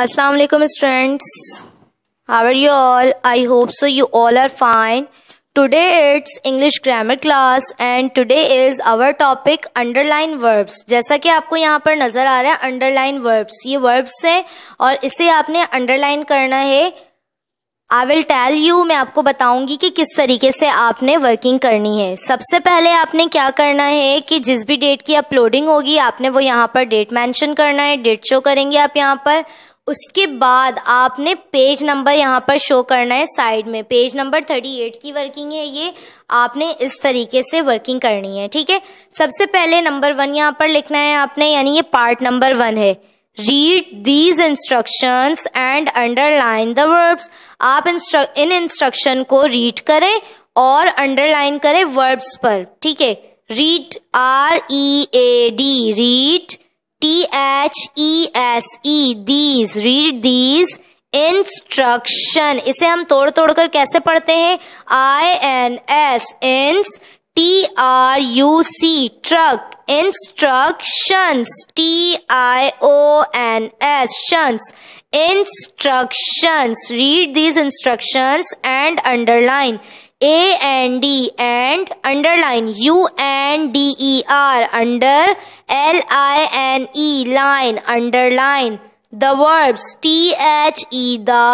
Aslam students how are you all I hope so you all are fine today it's English grammar class and today is our topic underline verbs जैसा कि आपको यहाँ पर नजर आ रहा है अंडरलाइन वर्ब्स ये वर्ब्स हैं और इसे आपने अंडरलाइन करना है आई विल टेल यू मैं आपको बताऊंगी कि किस तरीके से आपने वर्किंग करनी है सबसे पहले आपने क्या करना है कि जिस भी डेट की अपलोडिंग होगी आपने वो यहाँ पर डेट मैंशन करना है डेट शो करेंगे आप यहाँ पर उसके बाद आपने पेज नंबर यहाँ पर शो करना है साइड में पेज नंबर थर्टी एट की वर्किंग है ये आपने इस तरीके से वर्किंग करनी है ठीक है सबसे पहले नंबर वन यहाँ पर लिखना है आपने यानी ये पार्ट नंबर वन है read these instructions and underline the verbs आप इंस्ट्र इन इंस्ट्रक्शन को रीड करें और अंडरलाइन करें वर्ब्स पर ठीक है read R E A D read T H E S E these read these instruction इसे हम तोड़ तोड़ कर कैसे पढ़ते हैं आई एन एस इंस टी आर यू सी ट्रक instructions T I O N S शंस instructions read these instructions and underline A N D and underline U N D E R under L I N E line underline the verbs T H E the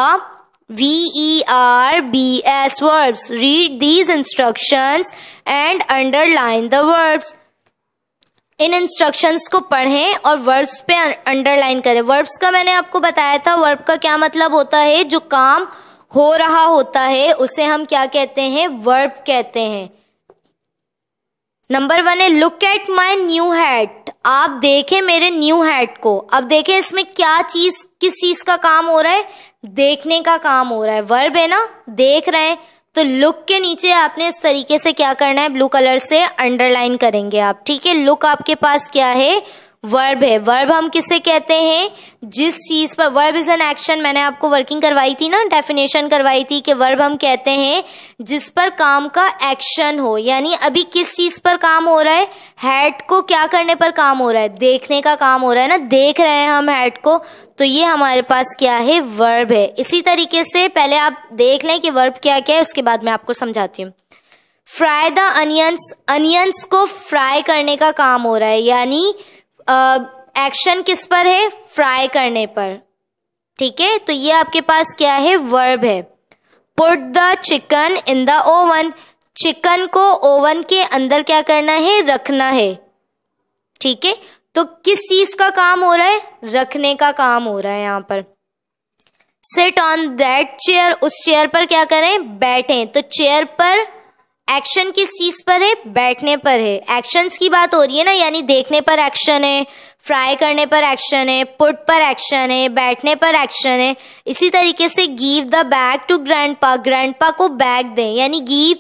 V E R B S verbs. Read these instructions and underline the verbs. इन instructions को पढ़ें और verbs पे underline करें verbs का मैंने आपको बताया था वर्ब का क्या मतलब होता है जो काम हो रहा होता है उसे हम क्या कहते हैं वर्ब कहते हैं नंबर वन है look at my new hat आप देखें मेरे न्यू हैट को अब देखें इसमें क्या चीज किस चीज का काम हो रहा है देखने का काम हो रहा है वर्ब है ना देख रहे हैं तो लुक के नीचे आपने इस तरीके से क्या करना है ब्लू कलर से अंडरलाइन करेंगे आप ठीक है लुक आपके पास क्या है वर्ब है वर्ब हम किसे कहते हैं जिस चीज पर वर्ब इज एन एक्शन मैंने आपको वर्किंग करवाई थी ना डेफिनेशन करवाई थी कि वर्ब हम कहते हैं जिस पर काम का एक्शन हो यानी अभी किस चीज पर काम हो रहा है हैट को क्या करने पर काम हो रहा है देखने का काम हो रहा है ना देख रहे हैं हम हैट को तो ये हमारे पास क्या है वर्ब है इसी तरीके से पहले आप देख लें कि वर्ब क्या क्या है उसके बाद मैं आपको समझाती हूँ फ्राई द अनियंस अनियंस को फ्राई करने का काम हो रहा है यानी एक्शन किस पर है फ्राई करने पर ठीक है तो ये आपके पास क्या है वर्ब है put the chicken in the oven chicken को ओवन के अंदर क्या करना है रखना है ठीक है तो किस चीज का काम हो रहा है रखने का काम हो रहा है यहां पर सिट ऑन दैट चेयर उस चेयर पर क्या करें बैठें तो चेयर पर एक्शन किस चीज़ पर है बैठने पर है एक्शंस की बात हो रही है ना यानी देखने पर एक्शन है फ्राई करने पर एक्शन है पुट पर एक्शन है बैठने पर एक्शन है इसी तरीके से give the bag to grandpa grandpa को बैग दें यानी गिव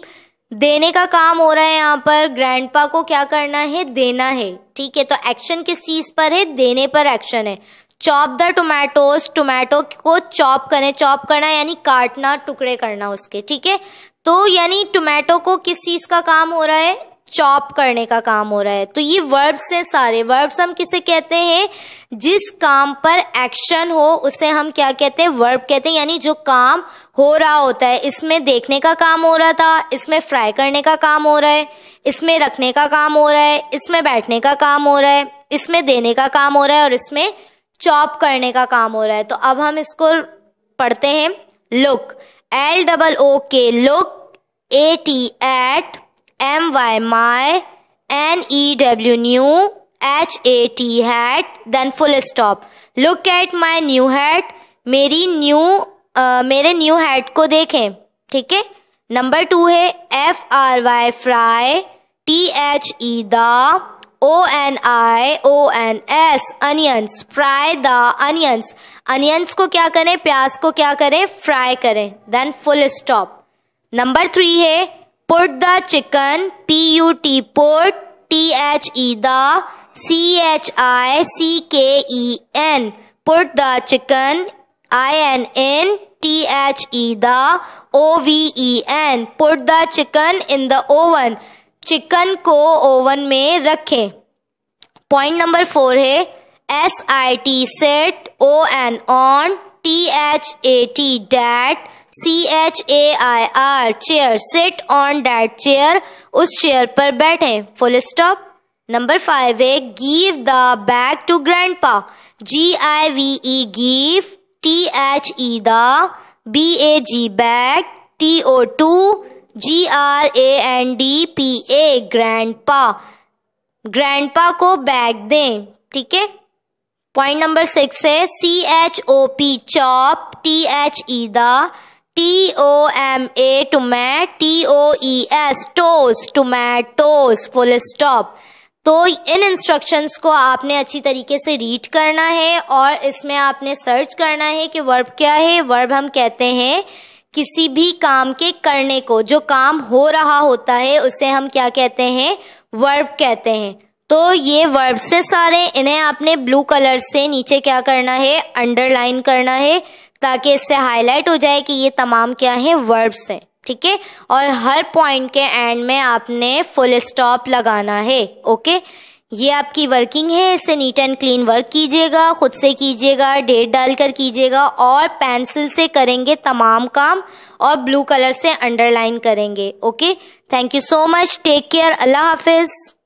देने का काम हो रहा है यहाँ पर ग्रैंड पा को क्या करना है देना है ठीक है तो एक्शन किस चीज़ पर है देने पर एक्शन है चॉप द टोमेटोज टोमेटो को चॉप करें चॉप करना यानी काटना टुकड़े करना उसके ठीक है तो यानी टोमेटो को किस चीज़ का काम हो रहा है चॉप करने का काम हो रहा है तो ये वर्ब्स हैं सारे वर्ब्स हम किसे कहते हैं जिस काम पर एक्शन हो उसे हम क्या कहते हैं वर्ब कहते हैं यानी जो काम हो रहा होता है इसमें देखने का काम हो रहा था इसमें फ्राई करने का काम हो रहा है इसमें रखने का काम हो रहा है इसमें बैठने का काम हो रहा है इसमें देने का काम हो रहा है और इसमें चॉप करने का काम हो रहा है तो अब हम इसको पढ़ते हैं look L double O K look A T at M Y my N E W new H A T hat then full stop look at my new hat मेरी न्यू मेरे न्यू हैट को देखें ठीक है number two है F R Y fry T H E the O N I O N S onions fry the onions onions को क्या करें प्याज को क्या करें फ्राई करें then full stop number three है put the chicken P U T put T H E the C H I C K E N put the chicken I N in T H E the O V E N put the chicken in the oven chicken को oven में रखें point number four है S I T sit O N on T H A T that C H A I R chair sit on that chair उस chair पर बैठे full stop number five है give the bag to grandpa G I V E give T H E the B A G bag T O to G R A N D P A grandpa grandpa को bag दें ठीक है point number six है C H O P chop T H E the T O M A टोमै T O E S टोस tomatoes full stop तो इन instructions को आपने अच्छी तरीके से रीड करना है और इसमें आपने सर्च करना है कि वर्ब क्या है वर्ब हम कहते हैं किसी भी काम के करने को जो काम हो रहा होता है उसे हम क्या कहते हैं वर्ब कहते हैं तो ये वर्ब से सारे इन्हें आपने ब्लू कलर से नीचे क्या करना है अंडरलाइन करना है ताकि इससे हाईलाइट हो जाए कि ये तमाम क्या है वर्ब्स हैं ठीक है और हर पॉइंट के एंड में आपने फुल स्टॉप लगाना है ओके ये आपकी वर्किंग है इसे नीट एंड क्लीन वर्क कीजिएगा खुद से कीजिएगा डेट डालकर कीजिएगा और पेंसिल से करेंगे तमाम काम और ब्लू कलर से अंडरलाइन करेंगे okay thank you so much take care अल्लाह हाफिज़